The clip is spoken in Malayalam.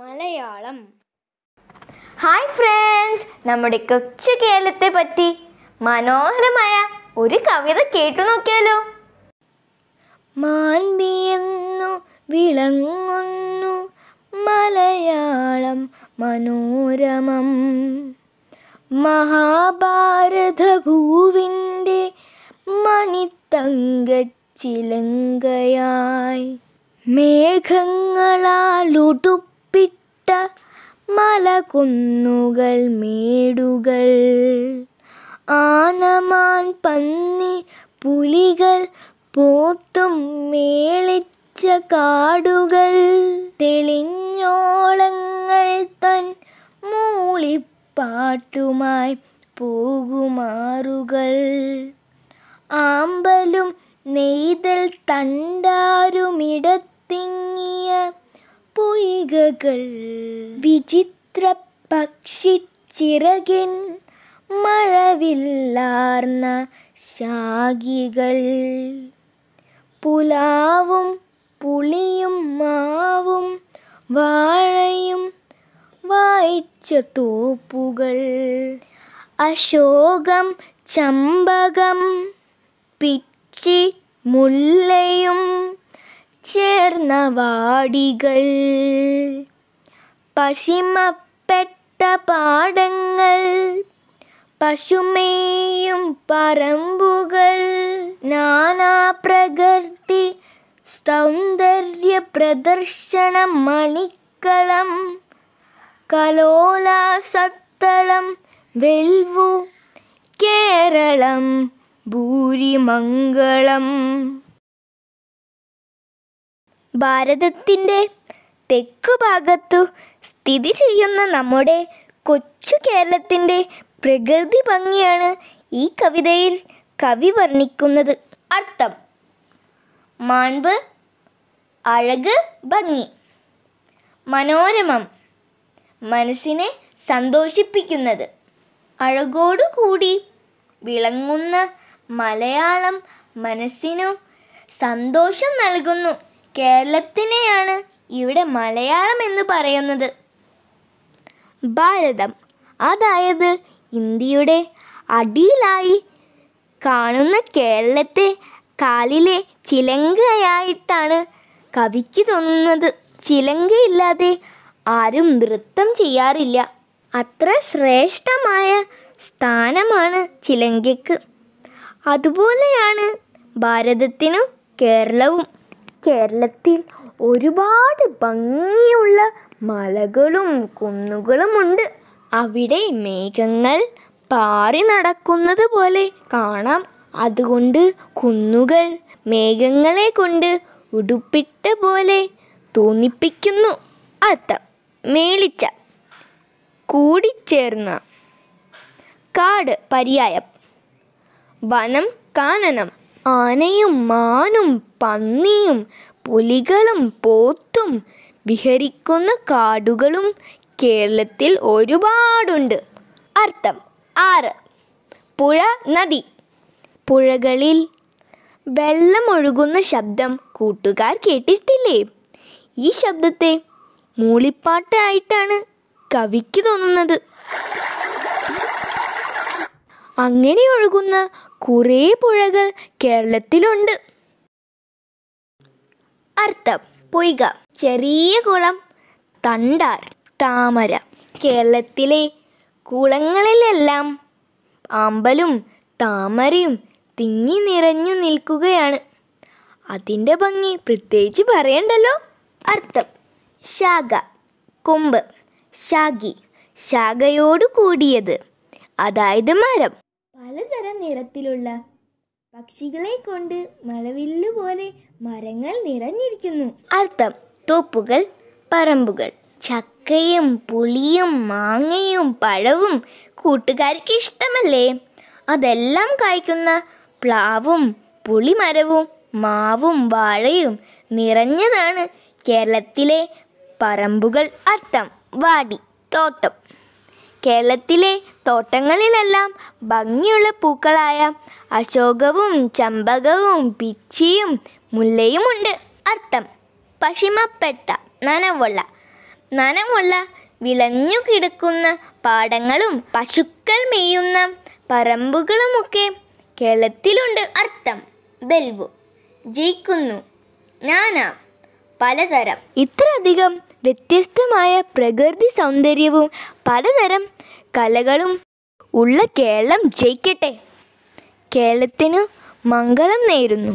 മലയാളം ഹായ് ഫ്രണ്ട്സ് നമ്മുടെ കൊച്ചു കേരളത്തെ പറ്റി മനോഹരമായ ഒരു കവിത കേട്ടു നോക്കിയാലോ മാൻബിയെന്നു വിളങ്ങുന്നു മലയാളം മനോരമം മഹാഭാരതഭൂവിൻ്റെ മണിത്തങ്കച്ചിലങ്കയായി മേഘങ്ങളാലുടുപ്പിട്ട മലകുന്നുകൾ മേടുകൾ ആനമാൻ പന്നി പുലികൾ പോത്തും മേളിച്ച കാടുകൾ തെളിഞ്ഞോളങ്ങൾ തൻ മൂളിപ്പാട്ടുമായി പോകുമാറുകൾ ആമ്പലും നെയ്തൽ തണ്ടാരുമിടത്തിങ്ങിയ പൊയ്കകൾ വിചിത്ര പക്ഷിച്ചിറകിൻ മഴവില്ലാർന്ന ശാഖികൾ പുലാവും പുളിയും മാവും വാഴയും വായിച്ച തോപ്പുകൾ അശോകം ചമ്പകം പിച്ചി മുല്ലയും ചേർന്ന വാടികൾ പശിമപ്പെട്ട പാടങ്ങൾ പശുമേയും പറമ്പുകൾ നാനാപ്രകൃതി പ്രദർശന മണിക്കളം കലോലാസത്തളം വെൽവു കേരളം ഭൂരിമംഗളം ഭാരതത്തിൻ്റെ തെക്കുഭാഗത്തു സ്ഥിതി ചെയ്യുന്ന നമ്മുടെ കൊച്ചു കേരളത്തിൻ്റെ പ്രകൃതി ഭംഗിയാണ് ഈ കവിതയിൽ കവി വർണ്ണിക്കുന്നത് അർത്ഥം മാൻപ് അഴക് ഭംഗി മനോരമം മനസ്സിനെ സന്തോഷിപ്പിക്കുന്നത് അഴകോടുകൂടി വിളങ്ങുന്ന മലയാളം മനസ്സിനു സന്തോഷം നൽകുന്നു കേരളത്തിനെയാണ് ഇവിടെ മലയാളം എന്ന് പറയുന്നത് ഭാരതം അതായത് ഇന്ത്യയുടെ അടിയിലായി കാണുന്ന കേരളത്തെ കാലിലെ ചിലങ്കയായിട്ടാണ് കവിക്ക് തോന്നുന്നത് ചിലങ്കയില്ലാതെ ആരും നൃത്തം ചെയ്യാറില്ല അത്ര ശ്രേഷ്ഠമായ സ്ഥാനമാണ് ചിലങ്കയ്ക്ക് അതുപോലെയാണ് ഭാരതത്തിനും കേരളവും കേരളത്തിൽ ഒരുപാട് ഭംഗിയുള്ള മലകളും കുന്നുകളുമുണ്ട് അവിടെ മേഘങ്ങൾ പാറി നടക്കുന്നത് പോലെ കാണാം അതുകൊണ്ട് കുന്നുകൾ മേഘങ്ങളെ കൊണ്ട് ഉടുപ്പിട്ട പോലെ തോന്നിപ്പിക്കുന്നു അർത്ഥം മേളിച്ച കൂടിച്ചേർന്ന കാട് പര്യായം വനം കാനനം ആനയും മാനും പന്നിയും പുലികളും പോത്തും വിഹരിക്കുന്ന കാടുകളും കേരളത്തിൽ ഒരുപാടുണ്ട് അർത്ഥം ആറ് പുഴ നദി പുഴകളിൽ വെള്ളമൊഴുകുന്ന ശബ്ദം കൂട്ടുകാർ കേട്ടിട്ടില്ലേ ഈ ശബ്ദത്തെ മൂളിപ്പാട്ടായിട്ടാണ് കവിക്ക് തോന്നുന്നത് അങ്ങനെ ഒഴുകുന്ന കുറേ പുഴകൾ കേരളത്തിലുണ്ട് അർത്ഥം പൊയ്ക ചെറിയ കുളം തണ്ടാർ താമര കേരളത്തിലെ കുളങ്ങളിലെല്ലാം ആമ്പലും താമരയും തിങ്ങി നിറഞ്ഞു നിൽക്കുകയാണ് അതിൻ്റെ ഭംഗി പ്രത്യേകിച്ച് പറയണ്ടല്ലോ അർത്ഥം ശാഖ കൊമ്പ് ശാഖി ശാഖയോട് കൂടിയത് അതായത് മരം പലതരം നിറത്തിലുള്ള പക്ഷികളെ കൊണ്ട് മഴവില്ലു പോലെ മരങ്ങൾ നിറഞ്ഞിരിക്കുന്നു അർത്ഥം തോപ്പുകൾ പറമ്പുകൾ ചക്കയും പുളിയും മാങ്ങയും പഴവും കൂട്ടുകാർക്ക് ഇഷ്ടമല്ലേ അതെല്ലാം കായ്ക്കുന്ന പ്ലാവും പുളിമരവും മാവും വാഴയും നിറഞ്ഞതാണ് കേരളത്തിലെ പറമ്പുകൾ അത്തം വാടി തോട്ടം കേരളത്തിലെ തോട്ടങ്ങളിലെല്ലാം ഭംഗിയുള്ള പൂക്കളായ അശോകവും ചമ്പകവും പിച്ചിയും മുല്ലയുമുണ്ട് അർത്ഥം പശിമപ്പെട്ട നനവുള്ള നനവുള്ള വിളഞ്ഞു കിടക്കുന്ന പാടങ്ങളും പശുക്കൾ മെയ്യുന്ന പറമ്പുകളുമൊക്കെ കേരളത്തിലുണ്ട് അർത്ഥം ബെൽവു ജയിക്കുന്നു നാനാം പലതരം ഇത്രയധികം വ്യത്യസ്തമായ പ്രകൃതി സൗന്ദര്യവും പലതരം കലകളും ഉള്ള കേരളം ജയിക്കട്ടെ കേരളത്തിനു മംഗളം നേരുന്നു